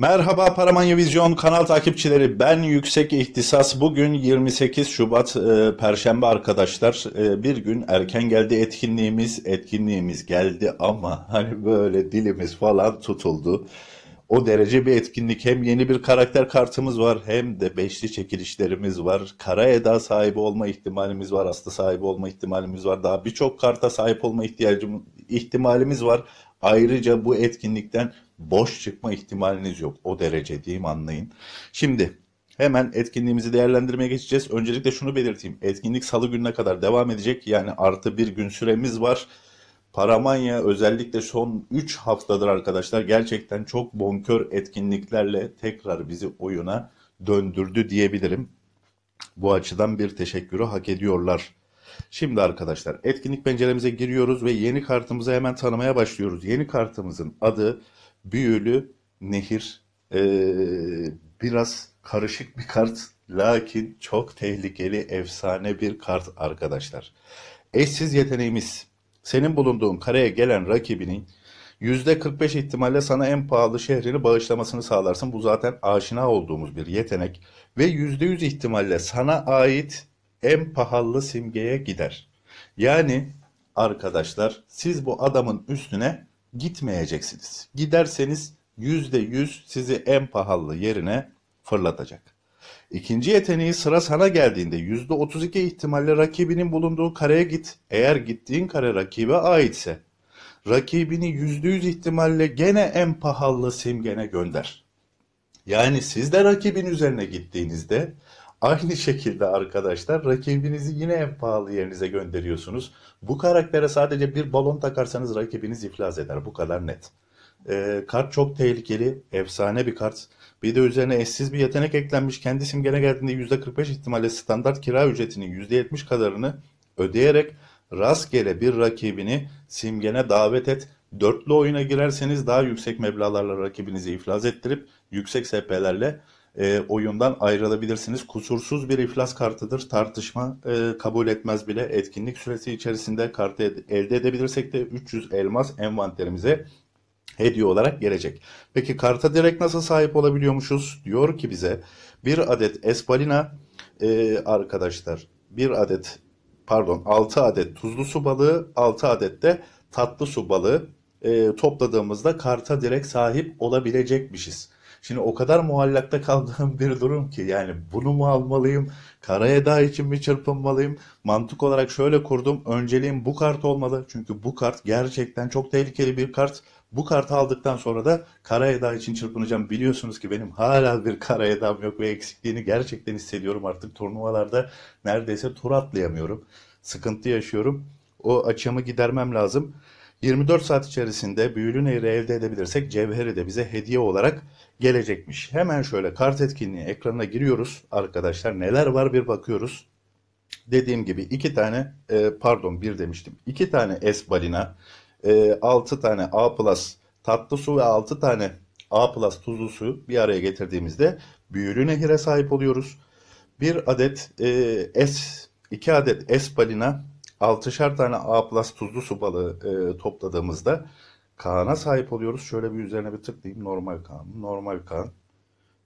Merhaba Paramanya Vizyon kanal takipçileri. Ben Yüksek İhtisas. Bugün 28 Şubat e, Perşembe arkadaşlar. E, bir gün erken geldi etkinliğimiz. Etkinliğimiz geldi ama hani böyle dilimiz falan tutuldu. O derece bir etkinlik. Hem yeni bir karakter kartımız var hem de beşli çekilişlerimiz var. Kara Eda sahibi olma ihtimalimiz var. Aslı sahibi olma ihtimalimiz var. Daha birçok karta sahip olma ihtiyacım, ihtimalimiz var. Ayrıca bu etkinlikten boş çıkma ihtimaliniz yok. O derece diyeyim anlayın. Şimdi hemen etkinliğimizi değerlendirmeye geçeceğiz. Öncelikle şunu belirteyim. Etkinlik salı gününe kadar devam edecek. Yani artı bir gün süremiz var. Paramanya özellikle son 3 haftadır arkadaşlar gerçekten çok bonkör etkinliklerle tekrar bizi oyuna döndürdü diyebilirim. Bu açıdan bir teşekkürü hak ediyorlar. Şimdi arkadaşlar etkinlik penceremize giriyoruz ve yeni kartımızı hemen tanımaya başlıyoruz. Yeni kartımızın adı büyülü nehir e, biraz karışık bir kart lakin çok tehlikeli efsane bir kart arkadaşlar. Eşsiz yeteneğimiz senin bulunduğun kareye gelen rakibinin %45 ihtimalle sana en pahalı şehrini bağışlamasını sağlarsın. Bu zaten aşina olduğumuz bir yetenek ve %100 ihtimalle sana ait en pahalı simgeye gider. Yani arkadaşlar siz bu adamın üstüne gitmeyeceksiniz. Giderseniz %100 sizi en pahalı yerine fırlatacak. İkinci yeteneği sıra sana geldiğinde %32 ihtimalle rakibinin bulunduğu kareye git. Eğer gittiğin kare rakibe aitse rakibini %100 ihtimalle gene en pahalı simgene gönder. Yani siz de rakibin üzerine gittiğinizde Aynı şekilde arkadaşlar rakibinizi yine en pahalı yerinize gönderiyorsunuz. Bu karaktere sadece bir balon takarsanız rakibiniz iflas eder. Bu kadar net. E, kart çok tehlikeli. Efsane bir kart. Bir de üzerine eşsiz bir yetenek eklenmiş. Kendi simgene geldiğinde %45 ihtimalle standart kira ücretinin %70 kadarını ödeyerek rastgele bir rakibini simgene davet et. Dörtlü oyuna girerseniz daha yüksek meblalarla rakibinizi iflas ettirip yüksek SP'lerle e, oyundan ayrılabilirsiniz. Kusursuz bir iflas kartıdır. Tartışma e, kabul etmez bile. Etkinlik süresi içerisinde kartı elde edebilirsek de 300 elmas envanterimize hediye olarak gelecek. Peki karta direkt nasıl sahip olabiliyormuşuz? Diyor ki bize bir adet espalina e, arkadaşlar bir adet pardon 6 adet tuzlu su balığı 6 adet de tatlı su balığı e, topladığımızda karta direkt sahip olabilecekmişiz. Şimdi o kadar muallakta kaldığım bir durum ki yani bunu mu almalıyım? Karayeda için mi çırpınmalıyım? Mantık olarak şöyle kurdum. Önceliğim bu kart olmalı. Çünkü bu kart gerçekten çok tehlikeli bir kart. Bu kartı aldıktan sonra da Karayeda için çırpınacağım. Biliyorsunuz ki benim hala bir Karayeda'm yok ve eksikliğini gerçekten hissediyorum artık. Turnuvalarda neredeyse tur atlayamıyorum. Sıkıntı yaşıyorum. O açığımı gidermem lazım. 24 saat içerisinde büyülü nehri elde edebilirsek cevheri de bize hediye olarak gelecekmiş. Hemen şöyle kart etkinliği ekranına giriyoruz arkadaşlar. Neler var bir bakıyoruz. Dediğim gibi iki tane e, pardon bir demiştim. İki tane S balina, e, 6 tane A plus tatlı su ve altı tane A plus tuzlu su bir araya getirdiğimizde büyülü nehire sahip oluyoruz. Bir adet e, S, iki adet S balina, 6'şar tane A plus tuzlu su balığı e, topladığımızda Kaan'a sahip oluyoruz. Şöyle bir üzerine bir tıklayayım. Normal Kaan. Normal Kaan.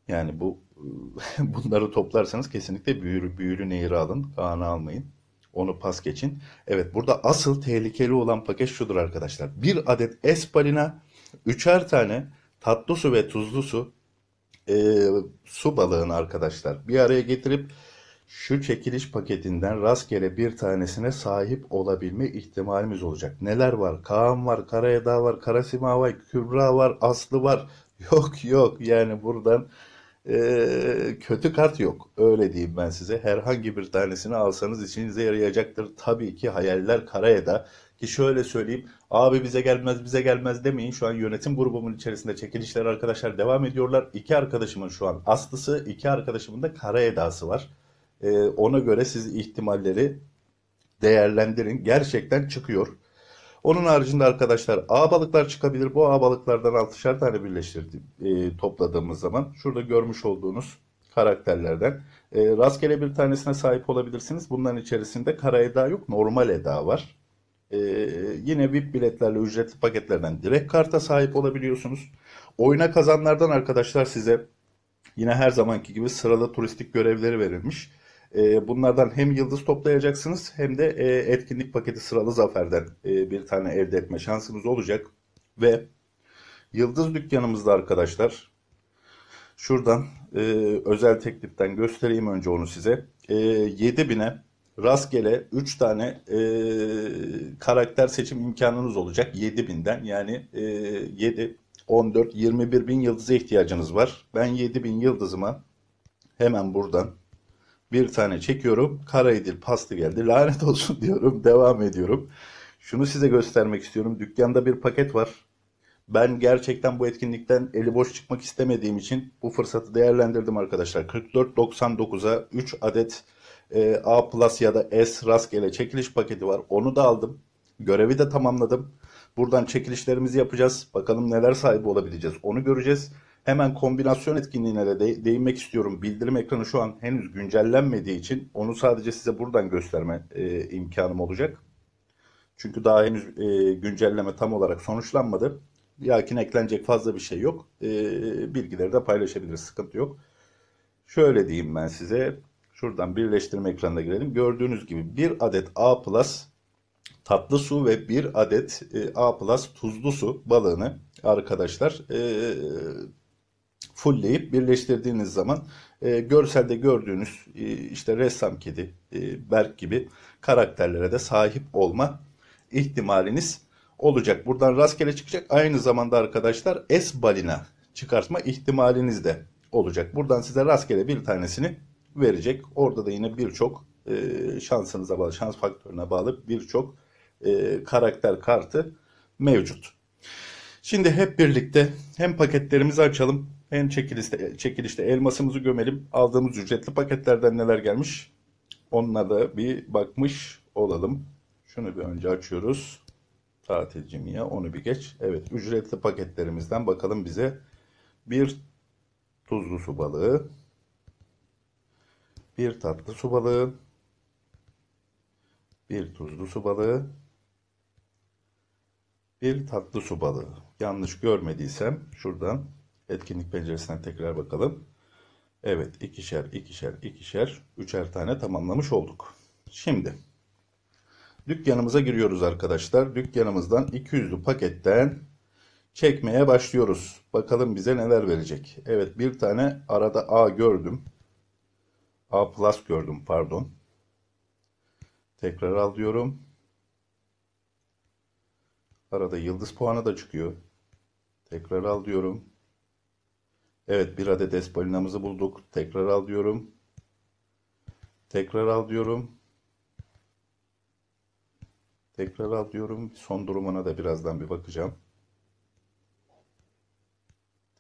Yani bu bunları toplarsanız kesinlikle büyülü, büyülü nehri alın. Kaan'ı almayın. Onu pas geçin. Evet burada asıl tehlikeli olan paket şudur arkadaşlar. Bir adet espalina, üçer tane tatlı su ve tuzlu su e, su balığını arkadaşlar bir araya getirip şu çekiliş paketinden rastgele bir tanesine sahip olabilme ihtimalimiz olacak. Neler var? Kaan var, Karayeda var, Karasima var, Kübra var, Aslı var. Yok yok yani buradan e, kötü kart yok. Öyle diyeyim ben size. Herhangi bir tanesini alsanız içinize yarayacaktır. Tabii ki hayaller Karayeda. Ki şöyle söyleyeyim. Abi bize gelmez bize gelmez demeyin. Şu an yönetim grubumun içerisinde çekilişler arkadaşlar devam ediyorlar. İki arkadaşımın şu an Aslısı, iki arkadaşımın da Karayeda'sı var. E, ona göre siz ihtimalleri değerlendirin. Gerçekten çıkıyor. Onun haricinde arkadaşlar A balıklar çıkabilir. Bu A balıklardan 6'şer tane birleştirdi e, topladığımız zaman. Şurada görmüş olduğunuz karakterlerden. E, rastgele bir tanesine sahip olabilirsiniz. Bunların içerisinde kara eda yok. Normal eda var. E, yine VIP biletlerle ücretli paketlerden direkt karta sahip olabiliyorsunuz. Oyuna kazanlardan arkadaşlar size yine her zamanki gibi sıralı turistik görevleri verilmiş. E, bunlardan hem yıldız toplayacaksınız hem de e, etkinlik paketi sıralı zaferden e, bir tane elde etme şansınız olacak. Ve yıldız dükkanımızda arkadaşlar şuradan e, özel tekliften göstereyim önce onu size. E, 7000'e rastgele 3 tane e, karakter seçim imkanınız olacak 7000'den yani e, 7 14 21 bin yıldıza ihtiyacınız var. Ben 7000 yıldızıma hemen buradan bir tane çekiyorum. Kara edil pastı geldi. Lanet olsun diyorum. Devam ediyorum. Şunu size göstermek istiyorum. Dükkanda bir paket var. Ben gerçekten bu etkinlikten eli boş çıkmak istemediğim için bu fırsatı değerlendirdim arkadaşlar. 44.99'a 3 adet e, A Plus ya da S rastgele çekiliş paketi var. Onu da aldım. Görevi de tamamladım. Buradan çekilişlerimizi yapacağız. Bakalım neler sahibi olabileceğiz. Onu göreceğiz. Hemen kombinasyon etkinliğine de değinmek istiyorum. Bildirim ekranı şu an henüz güncellenmediği için onu sadece size buradan gösterme e, imkanım olacak. Çünkü daha henüz e, güncelleme tam olarak sonuçlanmadı. Lakin eklenecek fazla bir şey yok. E, bilgileri de paylaşabiliriz. Sıkıntı yok. Şöyle diyeyim ben size. Şuradan birleştirme ekranına girelim. Gördüğünüz gibi bir adet A plus tatlı su ve bir adet e, A plus tuzlu su balığını arkadaşlar e, fullleyip birleştirdiğiniz zaman e, görselde gördüğünüz e, işte ressam kedi, e, Berk gibi karakterlere de sahip olma ihtimaliniz olacak. Buradan rastgele çıkacak. Aynı zamanda arkadaşlar es balina çıkartma ihtimaliniz de olacak. Buradan size rastgele bir tanesini verecek. Orada da yine birçok e, şansınıza bağlı, şans faktörüne bağlı birçok e, karakter kartı mevcut. Şimdi hep birlikte hem paketlerimizi açalım en çekilişte, çekilişte elmasımızı gömelim. Aldığımız ücretli paketlerden neler gelmiş? Onunla da bir bakmış olalım. Şunu bir önce açıyoruz. Tatilcim ya onu bir geç. Evet ücretli paketlerimizden bakalım bize bir tuzlu su balığı, bir tatlı su balığı, bir tuzlu su balığı, bir tatlı su balığı. Yanlış görmediysem şuradan etkinlik penceresine tekrar bakalım. Evet ikişer ikişer ikişer üçer tane tamamlamış olduk. Şimdi dükkanımıza giriyoruz arkadaşlar. Dükkanımızdan 200'lü paketten çekmeye başlıyoruz. Bakalım bize neler verecek. Evet bir tane arada A gördüm. A plus gördüm pardon. Tekrar alıyorum. Arada yıldız puanı da çıkıyor. Tekrar alıyorum. diyorum. Evet bir adet S bulduk. Tekrar al diyorum. Tekrar al diyorum. Tekrar al diyorum. Son durumuna da birazdan bir bakacağım.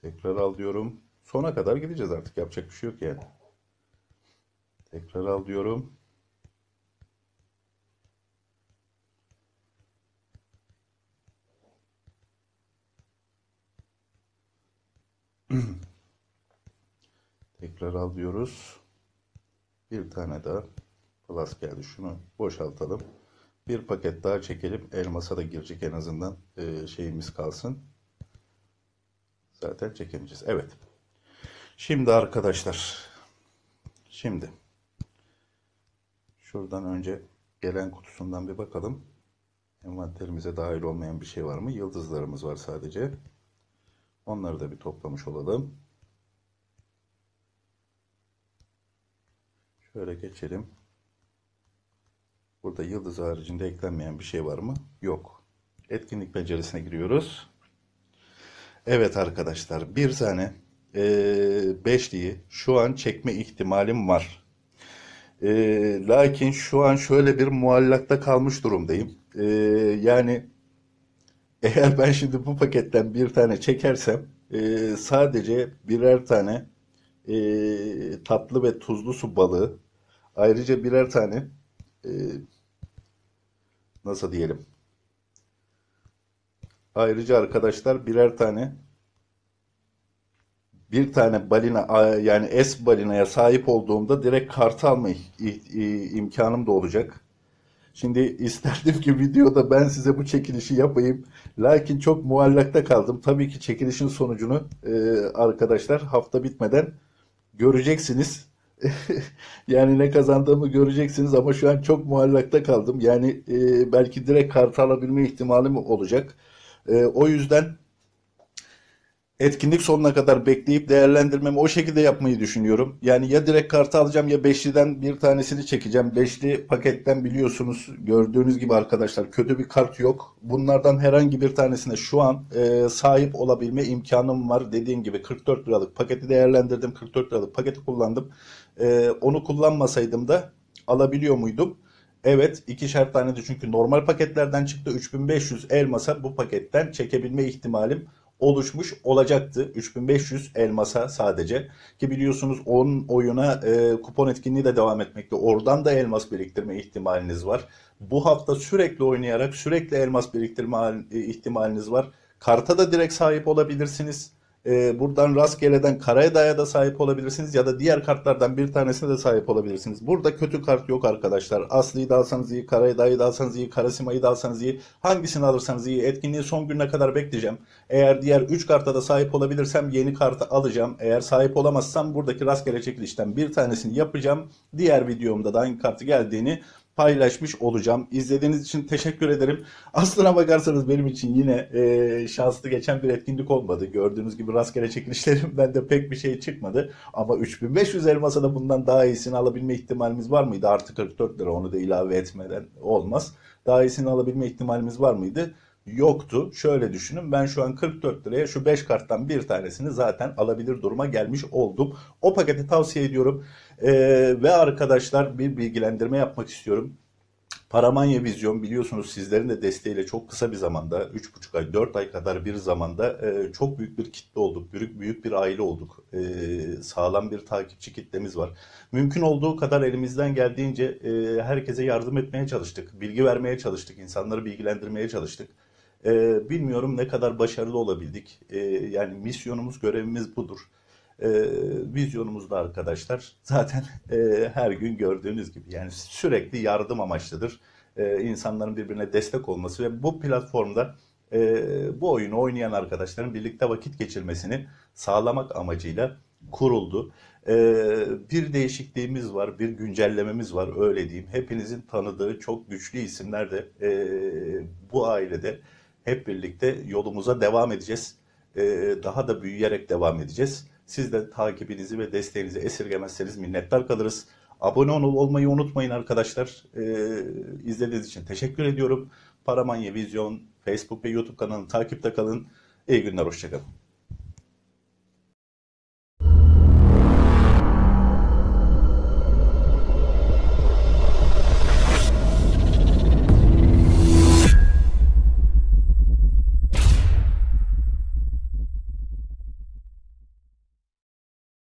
Tekrar al diyorum. Sona kadar gideceğiz artık. Yapacak bir şey yok yani. Tekrar al diyorum. tekrar alıyoruz. Bir tane daha plus geldi. Şunu boşaltalım. Bir paket daha çekelim. Elmasa da girecek en azından e, şeyimiz kalsın. Zaten çekemeyeceğiz. Evet. Şimdi arkadaşlar. Şimdi. Şuradan önce gelen kutusundan bir bakalım. Envanterimize dahil olmayan bir şey var mı? Yıldızlarımız var sadece. Onları da bir toplamış olalım. Şöyle geçelim. Burada yıldız haricinde eklenmeyen bir şey var mı? Yok. Etkinlik penceresine giriyoruz. Evet arkadaşlar bir tane e, beşliği şu an çekme ihtimalim var. E, lakin şu an şöyle bir muallakta kalmış durumdayım. E, yani eğer ben şimdi bu paketten bir tane çekersem e, sadece birer tane e, tatlı ve tuzlu su balığı Ayrıca birer tane e, nasıl diyelim? Ayrıca arkadaşlar birer tane bir tane balina yani S balinaya sahip olduğumda direkt kartı alma imkanım da olacak. Şimdi isterdim ki videoda ben size bu çekilişi yapayım. Lakin çok muallakta kaldım. Tabii ki çekilişin sonucunu e, arkadaşlar hafta bitmeden göreceksiniz. yani ne kazandığımı göreceksiniz ama şu an çok muallakta kaldım. Yani e, belki direkt kart alabilme ihtimalim olacak. E, o yüzden etkinlik sonuna kadar bekleyip değerlendirmemi o şekilde yapmayı düşünüyorum. Yani ya direkt kartı alacağım ya beşliden bir tanesini çekeceğim. Beşli paketten biliyorsunuz gördüğünüz gibi arkadaşlar kötü bir kart yok. Bunlardan herhangi bir tanesine şu an e, sahip olabilme imkanım var. Dediğim gibi 44 liralık paketi değerlendirdim. 44 liralık paketi kullandım. E, onu kullanmasaydım da alabiliyor muydum? Evet ikişer tane de çünkü normal paketlerden çıktı. 3500 elmasa bu paketten çekebilme ihtimalim oluşmuş olacaktı. 3500 elmasa sadece. Ki biliyorsunuz 10 oyuna e, kupon etkinliği de devam etmekte. Oradan da elmas biriktirme ihtimaliniz var. Bu hafta sürekli oynayarak sürekli elmas biriktirme e, ihtimaliniz var. Karta da direkt sahip olabilirsiniz. E, buradan rastgeleden Karadağ'a da sahip olabilirsiniz ya da diğer kartlardan bir tanesine de sahip olabilirsiniz. Burada kötü kart yok arkadaşlar. Aslı'yı da alsanız iyi, Karadağ'ı da alsanız iyi, Karasima'yı da alsanız iyi. Hangisini alırsanız iyi. Etkinliği son gününe kadar bekleyeceğim. Eğer diğer 3 karta da sahip olabilirsem yeni kartı alacağım. Eğer sahip olamazsam buradaki rastgele çekilişten bir tanesini yapacağım. Diğer videomda da hangi kartı geldiğini paylaşmış olacağım. İzlediğiniz için teşekkür ederim. Aslına bakarsanız benim için yine e, şanslı geçen bir etkinlik olmadı. Gördüğünüz gibi rastgele çekilişlerimden de pek bir şey çıkmadı. Ama 3500 elmasa da bundan daha iyisini alabilme ihtimalimiz var mıydı? Artı 44 lira onu da ilave etmeden olmaz. Daha iyisini alabilme ihtimalimiz var mıydı? yoktu. Şöyle düşünün ben şu an 44 liraya şu 5 karttan bir tanesini zaten alabilir duruma gelmiş oldum. O paketi tavsiye ediyorum. Ee, ve arkadaşlar bir bilgilendirme yapmak istiyorum. Paramanya Vizyon biliyorsunuz sizlerin de desteğiyle çok kısa bir zamanda 3,5 ay 4 ay kadar bir zamanda e, çok büyük bir kitle olduk. Büyük, büyük bir aile olduk. E, sağlam bir takipçi kitlemiz var. Mümkün olduğu kadar elimizden geldiğince e, herkese yardım etmeye çalıştık. Bilgi vermeye çalıştık. insanları bilgilendirmeye çalıştık. E, bilmiyorum ne kadar başarılı olabildik. E, yani misyonumuz, görevimiz budur. E, vizyonumuz da arkadaşlar zaten e, her gün gördüğünüz gibi yani sürekli yardım amaçlıdır. E, insanların birbirine destek olması ve bu platformda e, bu oyunu oynayan arkadaşların birlikte vakit geçirmesini sağlamak amacıyla kuruldu. E, bir değişikliğimiz var, bir güncellememiz var öyle diyeyim. Hepinizin tanıdığı çok güçlü isimler de e, bu ailede hep birlikte yolumuza devam edeceğiz. Ee, daha da büyüyerek devam edeceğiz. Siz de takibinizi ve desteğinizi esirgemezseniz minnettar kalırız. Abone olmayı unutmayın arkadaşlar. Ee, izlediğiniz için teşekkür ediyorum. Paramanya Vizyon Facebook ve YouTube kanalını takipte kalın. İyi günler, hoşçakalın.